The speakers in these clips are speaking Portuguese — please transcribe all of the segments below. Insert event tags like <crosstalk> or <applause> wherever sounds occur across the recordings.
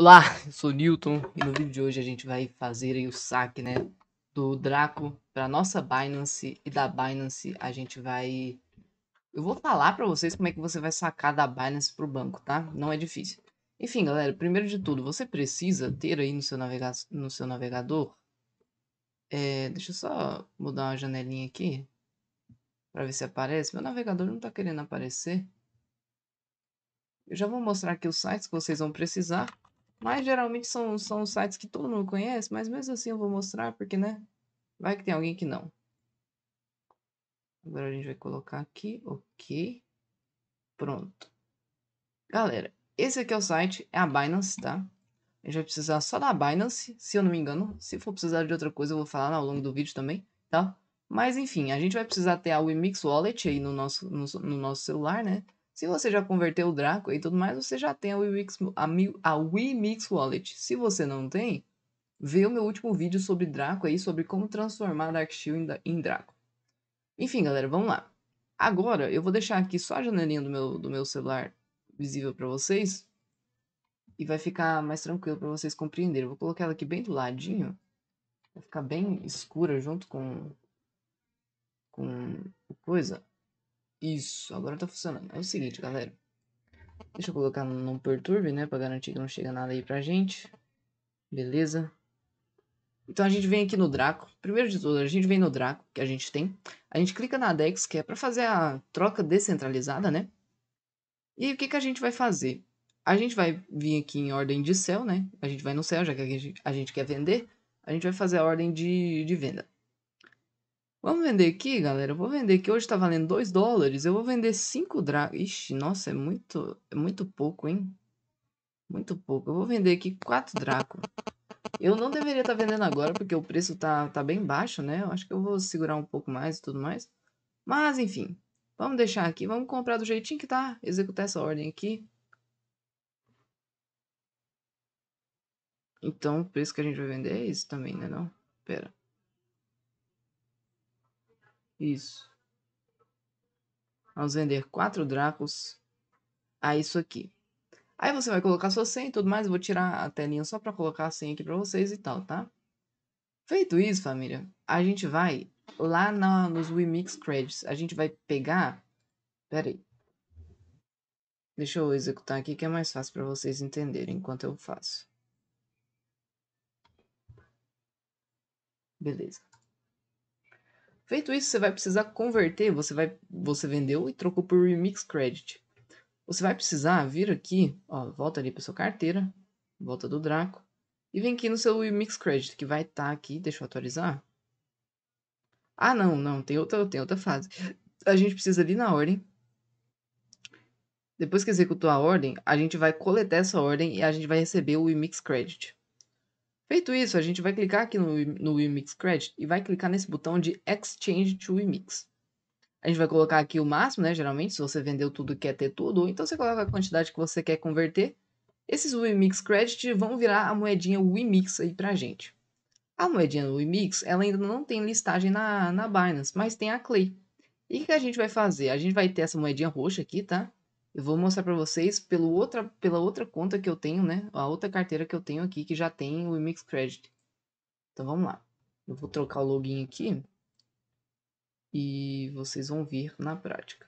Olá, eu sou o Newton e no vídeo de hoje a gente vai fazer aí o saque né, do Draco para nossa Binance e da Binance a gente vai... Eu vou falar para vocês como é que você vai sacar da Binance para o banco, tá? Não é difícil. Enfim, galera, primeiro de tudo, você precisa ter aí no seu, navega... no seu navegador... É... Deixa eu só mudar uma janelinha aqui para ver se aparece. Meu navegador não está querendo aparecer. Eu já vou mostrar aqui os sites que vocês vão precisar. Mas geralmente são, são sites que todo mundo conhece, mas mesmo assim eu vou mostrar, porque, né? Vai que tem alguém que não. Agora a gente vai colocar aqui, ok. Pronto. Galera, esse aqui é o site, é a Binance, tá? A gente vai precisar só da Binance, se eu não me engano. Se for precisar de outra coisa, eu vou falar ao longo do vídeo também, tá? Mas enfim, a gente vai precisar ter a Wemix Wallet aí no nosso, no, no nosso celular, né? Se você já converteu o Draco e tudo mais, você já tem a WeMix a, a Wallet. Se você não tem, vê o meu último vídeo sobre Draco aí, sobre como transformar Dark Shield em, Draco. Enfim, galera, vamos lá. Agora, eu vou deixar aqui só a janelinha do meu, do meu celular visível para vocês. E vai ficar mais tranquilo para vocês compreenderem. Eu vou colocar ela aqui bem do ladinho. Vai ficar bem escura junto com... Com coisa. Isso, agora tá funcionando. É o seguinte, galera. Deixa eu colocar no não perturbe, né? Pra garantir que não chega nada aí pra gente. Beleza. Então a gente vem aqui no Draco. Primeiro de tudo, a gente vem no Draco, que a gente tem. A gente clica na Dex, que é para fazer a troca descentralizada, né? E o que, que a gente vai fazer? A gente vai vir aqui em ordem de céu, né? A gente vai no céu, já que a gente, a gente quer vender. A gente vai fazer a ordem de, de venda. Vamos vender aqui, galera? Eu vou vender aqui. Hoje tá valendo 2 dólares. Eu vou vender 5 dragões. Ixi, nossa, é muito, é muito pouco, hein? Muito pouco. Eu vou vender aqui 4 dracos. Eu não deveria estar tá vendendo agora, porque o preço tá, tá bem baixo, né? Eu acho que eu vou segurar um pouco mais e tudo mais. Mas, enfim. Vamos deixar aqui. Vamos comprar do jeitinho que tá. Executar essa ordem aqui. Então, o preço que a gente vai vender é esse também, né não? Pera. Isso. Vamos vender quatro Dracos a isso aqui. Aí você vai colocar sua senha e tudo mais. Eu vou tirar a telinha só para colocar a senha aqui para vocês e tal, tá? Feito isso, família, a gente vai lá na, nos WeMix Credits. A gente vai pegar... Pera aí. Deixa eu executar aqui que é mais fácil para vocês entenderem enquanto eu faço. Beleza. Feito isso, você vai precisar converter, você vai você vendeu e trocou por Remix Credit. Você vai precisar vir aqui, ó, volta ali para sua carteira, volta do Draco e vem aqui no seu Remix Credit, que vai estar tá aqui, deixa eu atualizar. Ah, não, não, tem outra, tem outra fase. A gente precisa ali na ordem. Depois que executou a ordem, a gente vai coletar essa ordem e a gente vai receber o Remix Credit. Feito isso, a gente vai clicar aqui no, no Wimix Credit e vai clicar nesse botão de Exchange to Wimix. A gente vai colocar aqui o máximo, né? Geralmente, se você vendeu tudo quer ter tudo, então você coloca a quantidade que você quer converter. Esses Wimix Credit vão virar a moedinha Wimix aí pra gente. A moedinha Wimix, ela ainda não tem listagem na, na Binance, mas tem a Clay. E o que a gente vai fazer? A gente vai ter essa moedinha roxa aqui, tá? Eu vou mostrar para vocês pelo outra, pela outra conta que eu tenho, né? A outra carteira que eu tenho aqui que já tem o Mix Credit. Então vamos lá. Eu vou trocar o login aqui e vocês vão ver na prática.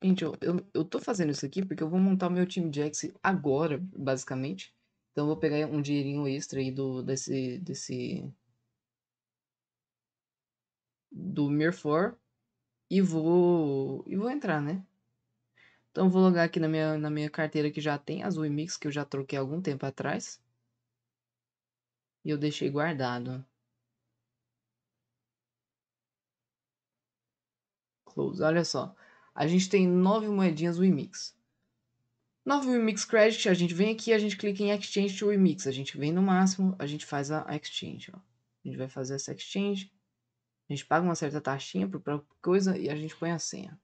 Gente, eu, eu, eu tô fazendo isso aqui porque eu vou montar o meu time de Jax agora, basicamente. Então eu vou pegar um dinheirinho extra aí do, desse, desse... Do Mirfor e vou e vou entrar, né? Então vou logar aqui na minha, na minha carteira que já tem as Wimix que eu já troquei algum tempo atrás. E eu deixei guardado. Close, olha só. A gente tem nove moedinhas Wimix. Nove Wimix Credit, a gente vem aqui, a gente clica em Exchange to Wimix. A gente vem no máximo, a gente faz a Exchange. Ó. A gente vai fazer essa Exchange. A gente paga uma certa taxinha por coisa e a gente põe a senha.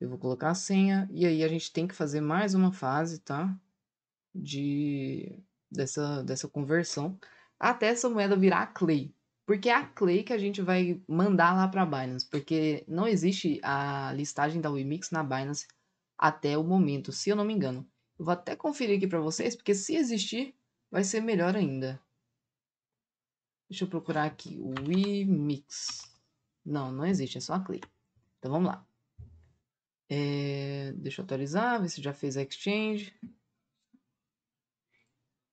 Eu vou colocar a senha e aí a gente tem que fazer mais uma fase, tá? De dessa dessa conversão até essa moeda virar clay. Porque é a clay que a gente vai mandar lá para Binance, porque não existe a listagem da WEMIX na Binance até o momento, se eu não me engano. Eu vou até conferir aqui para vocês, porque se existir, vai ser melhor ainda. Deixa eu procurar aqui, Wimix. Não, não existe, é só a Clay. Então vamos lá. É, deixa eu atualizar, ver se já fez a exchange.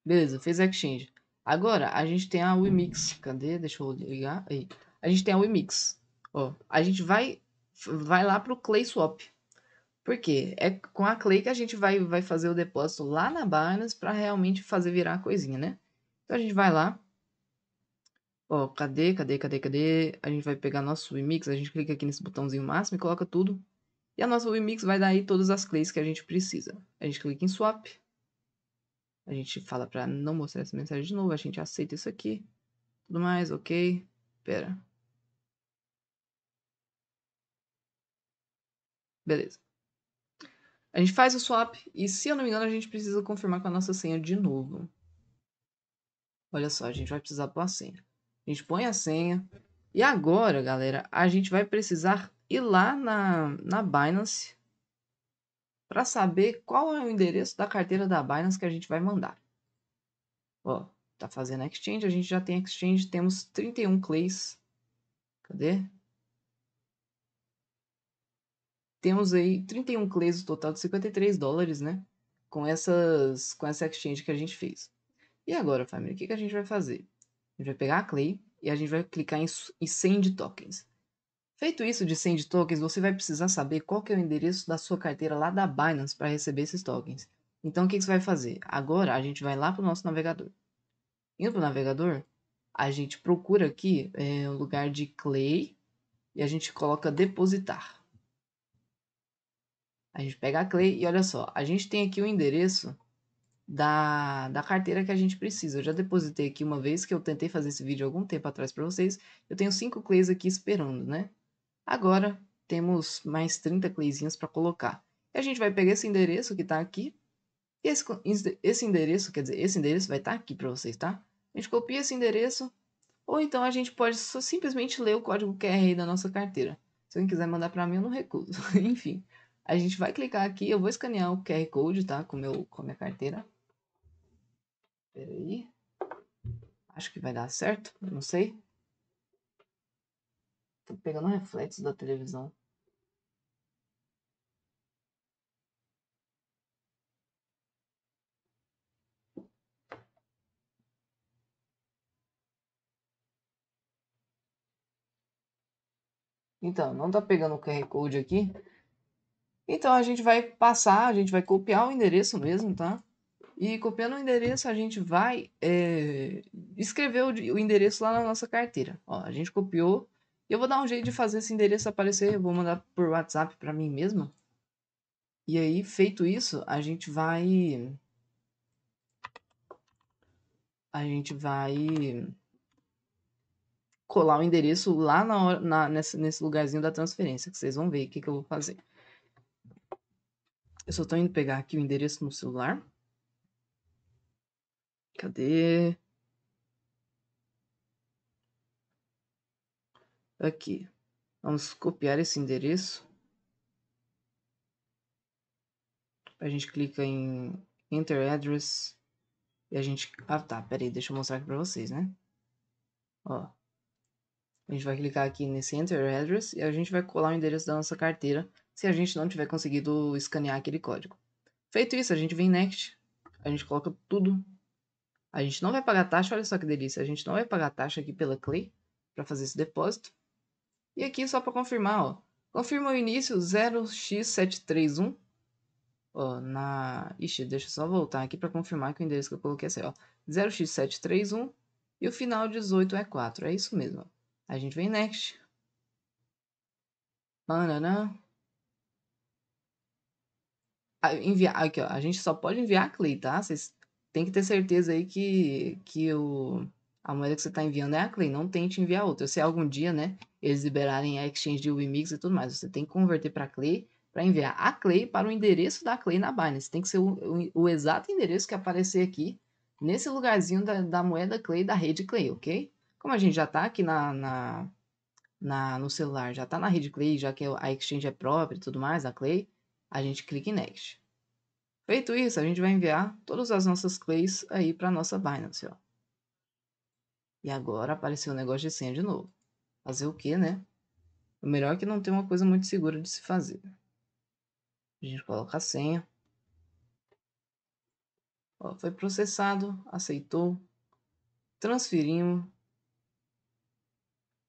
Beleza, fez a exchange. Agora a gente tem a Wimix. Cadê? Deixa eu ligar. Aí. A gente tem a Wimix. Ó, a gente vai vai lá pro Clay Swap. Por quê? É com a Clay que a gente vai, vai fazer o depósito lá na Binance para realmente fazer virar a coisinha, né? Então a gente vai lá Ó, cadê, cadê, cadê, cadê? A gente vai pegar nosso Wimix, a gente clica aqui nesse botãozinho máximo e coloca tudo. E a nossa Wimix vai dar aí todas as clays que a gente precisa. A gente clica em Swap. A gente fala para não mostrar essa mensagem de novo, a gente aceita isso aqui. Tudo mais, ok. Pera. Beleza. A gente faz o swap e, se eu não me engano, a gente precisa confirmar com a nossa senha de novo. Olha só, a gente vai precisar pôr a senha. A gente põe a senha. E agora, galera, a gente vai precisar ir lá na, na Binance para saber qual é o endereço da carteira da Binance que a gente vai mandar. Ó, tá fazendo exchange, a gente já tem exchange, temos 31 clays. Cadê? Temos aí 31 clays, o total de 53 dólares, né? Com essas com essa exchange que a gente fez. E agora, família, o que, que a gente vai fazer? gente vai pegar a Clay e a gente vai clicar em, em Send Tokens. Feito isso de Send Tokens, você vai precisar saber qual que é o endereço da sua carteira lá da Binance para receber esses tokens. Então, o que, que você vai fazer? Agora, a gente vai lá para o nosso navegador. Indo para o navegador, a gente procura aqui é, o lugar de Clay e a gente coloca depositar. A gente pega a Clay e olha só, a gente tem aqui o endereço da, da carteira que a gente precisa. Eu já depositei aqui uma vez que eu tentei fazer esse vídeo algum tempo atrás para vocês. Eu tenho cinco clays aqui esperando, né? Agora temos mais 30 clayzinhas para colocar. E a gente vai pegar esse endereço que está aqui. E esse, esse endereço, quer dizer, esse endereço vai estar tá aqui para vocês, tá? A gente copia esse endereço, ou então a gente pode só simplesmente ler o código QR aí da nossa carteira. Se alguém quiser mandar para mim, eu não recuso. <laughs> Enfim, a gente vai clicar aqui, eu vou escanear o QR Code, tá? Com, meu, com a minha carteira. Espera aí. Acho que vai dar certo, não sei. Tô pegando reflexo da televisão. Então, não tá pegando o QR Code aqui. Então, a gente vai passar, a gente vai copiar o endereço mesmo, tá? E copiando o endereço, a gente vai é, escrever o, o, endereço lá na nossa carteira. Ó, a gente copiou. Eu vou dar um jeito de fazer esse endereço aparecer. Eu vou mandar por WhatsApp para mim mesma. E aí, feito isso, a gente vai. A gente vai colar o endereço lá na, na nesse, nesse lugarzinho da transferência, que vocês vão ver o que, que eu vou fazer. Eu só estou indo pegar aqui o endereço no celular. Cadê? Aqui. Vamos copiar esse endereço. A gente clica em Enter Address. E a gente... Ah, tá. Pera aí. Deixa eu mostrar aqui pra vocês, né? Ó. A gente vai clicar aqui nesse Enter Address e a gente vai colar o endereço da nossa carteira se a gente não tiver conseguido escanear aquele código. Feito isso, a gente vem Next. A gente coloca tudo a gente não vai pagar taxa, olha só que delícia. A gente não vai pagar taxa aqui pela Clay para fazer esse depósito. E aqui só para confirmar, ó, confirma o início 0x731. Ó, na, ixi, deixa eu só voltar aqui para confirmar que o endereço que eu coloquei é assim, ó, 0x731 e o final 18 é 4. É isso mesmo. A gente vem next. Pananã. Ah, enviar, aqui ó, a gente só pode enviar a Clay, tá? Vocês tem que ter certeza aí que, que o, a moeda que você está enviando é a Clay. Não tente enviar outra. Se é algum dia, né, eles liberarem a exchange de Wimix e tudo mais, você tem que converter para Clay para enviar a Clay para o endereço da Clay na Binance. Tem que ser o, o, o exato endereço que aparecer aqui nesse lugarzinho da, da, moeda Clay da rede Clay, ok? Como a gente já está aqui na, na, na, no celular, já está na rede Clay, já que a exchange é própria e tudo mais, a Clay, a gente clica em Next. Feito isso, a gente vai enviar todas as nossas clays aí para a nossa Binance, ó. E agora apareceu o negócio de senha de novo. Fazer o que, né? O melhor é que não tem uma coisa muito segura de se fazer. A gente coloca a senha. Ó, foi processado, aceitou. Transferimos.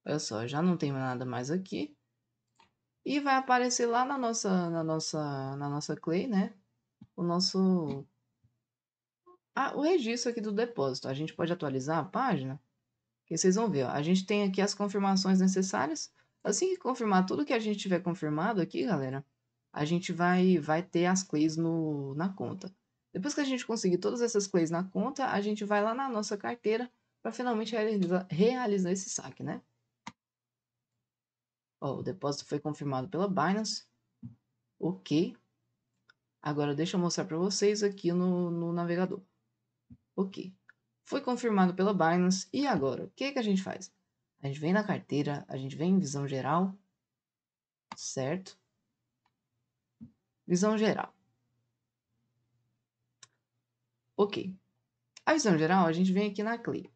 Olha só, já não tem nada mais aqui. E vai aparecer lá na nossa, na nossa, na nossa clay, né? o nosso. Ah, o registro aqui do depósito. A gente pode atualizar a página. Que vocês vão ver. Ó. A gente tem aqui as confirmações necessárias. Assim que confirmar tudo que a gente tiver confirmado aqui, galera, a gente vai, vai ter as clays no, na conta. Depois que a gente conseguir todas essas clays na conta, a gente vai lá na nossa carteira para finalmente realizar, realizar esse saque, né? Ó, o depósito foi confirmado pela Binance. Ok. Agora deixa eu mostrar para vocês aqui no, no navegador. Ok. Foi confirmado pela Binance. E agora? O que, que a gente faz? A gente vem na carteira, a gente vem em visão geral. Certo? Visão geral. Ok. A visão geral, a gente vem aqui na Clay.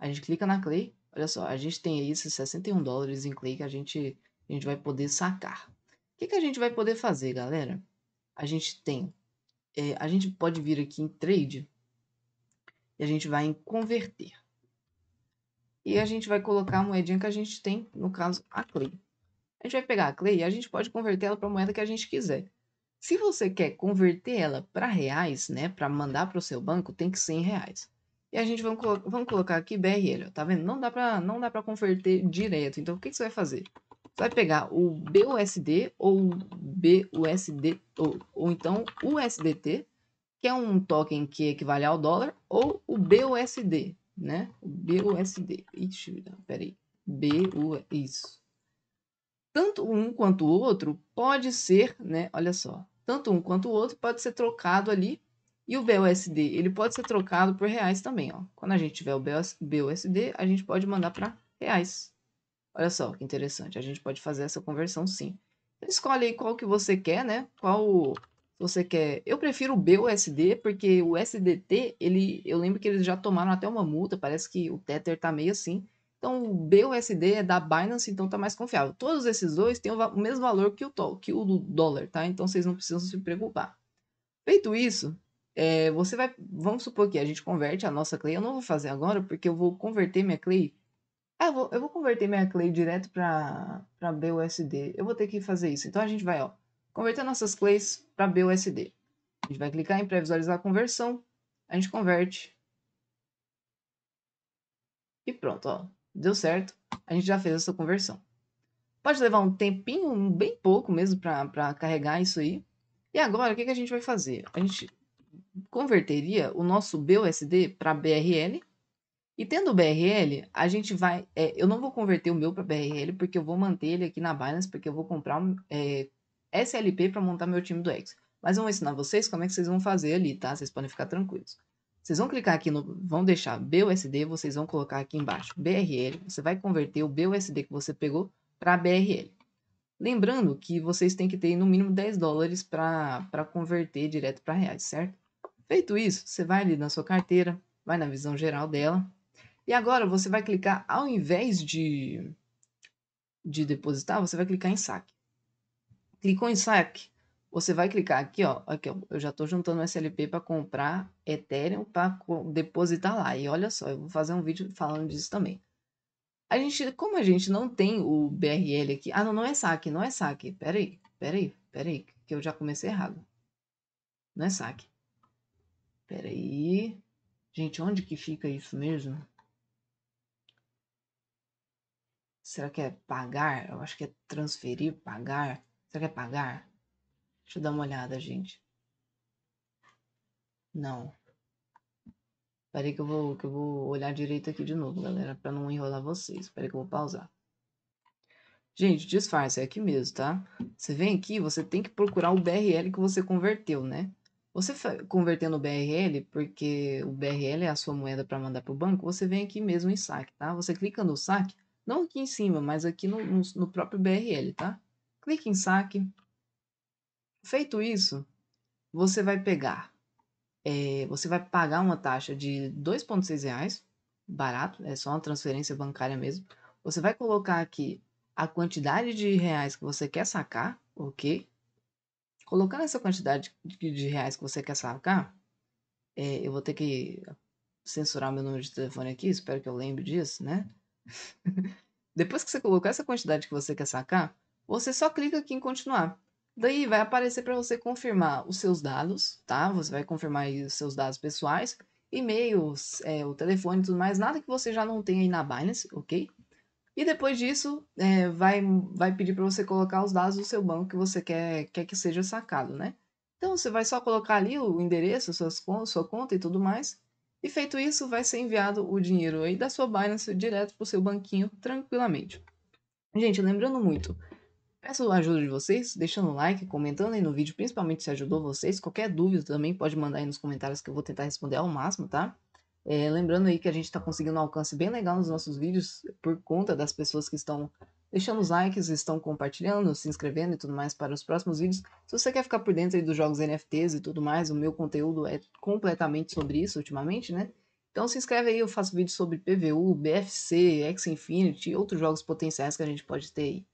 A gente clica na Clay. Olha só, a gente tem aí esses 61 dólares em Clay que a gente, a gente vai poder sacar. O que, que a gente vai poder fazer, galera? a gente tem, é, a gente pode vir aqui em trade e a gente vai em converter. E a gente vai colocar a moedinha que a gente tem, no caso, a Clay. A gente vai pegar a Clay e a gente pode converter ela para a moeda que a gente quiser. Se você quer converter ela para reais, né, para mandar para o seu banco, tem que ser em reais. E a gente vai colo vamos colocar aqui BRL, tá vendo? Não dá para não dá para converter direto. Então o que, que você vai fazer? vai pegar o BUSD ou BUSD ou, ou então USDT, que é um token que equivale ao dólar, ou o BUSD, né? O BUSD. Ixi, peraí. BU, isso. Tanto um quanto o outro pode ser, né? Olha só. Tanto um quanto o outro pode ser trocado ali. E o BUSD, ele pode ser trocado por reais também, ó. Quando a gente tiver o BUSD, a gente pode mandar para reais. Olha só que interessante, a gente pode fazer essa conversão sim. Então, escolhe aí qual que você quer, né? Qual você quer. Eu prefiro o BUSD, porque o SDT, ele, eu lembro que eles já tomaram até uma multa, parece que o Tether tá meio assim. Então, o BUSD é da Binance, então tá mais confiável. Todos esses dois têm o mesmo valor que o, que o dólar, tá? Então, vocês não precisam se preocupar. Feito isso, é, você vai... Vamos supor que a gente converte a nossa Clay. Eu não vou fazer agora, porque eu vou converter minha Clay ah, eu vou, eu vou converter minha clay direto para BUSD. Eu vou ter que fazer isso. Então a gente vai, ó, converter nossas clays para BUSD. A gente vai clicar em pré-visualizar a conversão. A gente converte. E pronto, ó. Deu certo. A gente já fez essa conversão. Pode levar um tempinho, bem pouco mesmo, para carregar isso aí. E agora, o que, que a gente vai fazer? A gente converteria o nosso BUSD para BRL e tendo o BRL, a gente vai. É, eu não vou converter o meu para BRL, porque eu vou manter ele aqui na Binance, porque eu vou comprar um é, SLP para montar meu time do X. Mas eu vou ensinar vocês como é que vocês vão fazer ali, tá? Vocês podem ficar tranquilos. Vocês vão clicar aqui no. Vão deixar BUSD, vocês vão colocar aqui embaixo BRL. Você vai converter o BUSD que você pegou para BRL. Lembrando que vocês têm que ter no mínimo 10 dólares para converter direto para reais, certo? Feito isso, você vai ali na sua carteira, vai na visão geral dela, e agora você vai clicar, ao invés de, de depositar, você vai clicar em saque. Clicou em saque, você vai clicar aqui, ó. Aqui, ó eu já estou juntando SLP para comprar Ethereum para depositar lá. E olha só, eu vou fazer um vídeo falando disso também. A gente, como a gente não tem o BRL aqui. Ah, não, não é saque, não é saque. Peraí, peraí, peraí, que eu já comecei errado. Não é saque. Peraí, Gente, onde que fica isso mesmo? Será que é pagar? Eu acho que é transferir, pagar. Será que é pagar? Deixa eu dar uma olhada, gente. Não. Peraí que eu vou, que eu vou olhar direito aqui de novo, galera, para não enrolar vocês. Peraí que eu vou pausar. Gente, disfarce, é aqui mesmo, tá? Você vem aqui, você tem que procurar o BRL que você converteu, né? Você convertendo o BRL, porque o BRL é a sua moeda para mandar para o banco, você vem aqui mesmo em saque, tá? Você clica no saque, não aqui em cima, mas aqui no, no, próprio BRL, tá? Clique em saque. Feito isso, você vai pegar, é, você vai pagar uma taxa de 2,6 reais, barato, é só uma transferência bancária mesmo. Você vai colocar aqui a quantidade de reais que você quer sacar, ok? Colocando essa quantidade de reais que você quer sacar, é, eu vou ter que censurar meu número de telefone aqui, espero que eu lembre disso, né? <laughs> Depois que você colocar essa quantidade que você quer sacar, você só clica aqui em continuar. Daí vai aparecer para você confirmar os seus dados, tá? Você vai confirmar os seus dados pessoais, e-mails, é, o telefone e tudo mais, nada que você já não tenha aí na Binance, ok? E depois disso, é, vai, vai pedir para você colocar os dados do seu banco que você quer, quer que seja sacado, né? Então, você vai só colocar ali o endereço, suas, sua conta e tudo mais, e feito isso, vai ser enviado o dinheiro aí da sua Binance direto para o seu banquinho tranquilamente. Gente, lembrando muito, peço a ajuda de vocês, deixando o like, comentando aí no vídeo, principalmente se ajudou vocês. Qualquer dúvida também pode mandar aí nos comentários que eu vou tentar responder ao máximo, tá? É, lembrando aí que a gente está conseguindo um alcance bem legal nos nossos vídeos por conta das pessoas que estão deixando os likes, estão compartilhando, se inscrevendo e tudo mais para os próximos vídeos. Se você quer ficar por dentro dos jogos NFTs e tudo mais, o meu conteúdo é completamente sobre isso ultimamente, né? Então se inscreve aí, eu faço vídeos sobre PVU, BFC, X Infinity e outros jogos potenciais que a gente pode ter aí.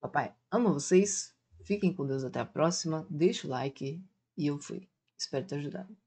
Papai, amo vocês, fiquem com Deus até a próxima, deixa o like e eu fui. Espero ter ajudado.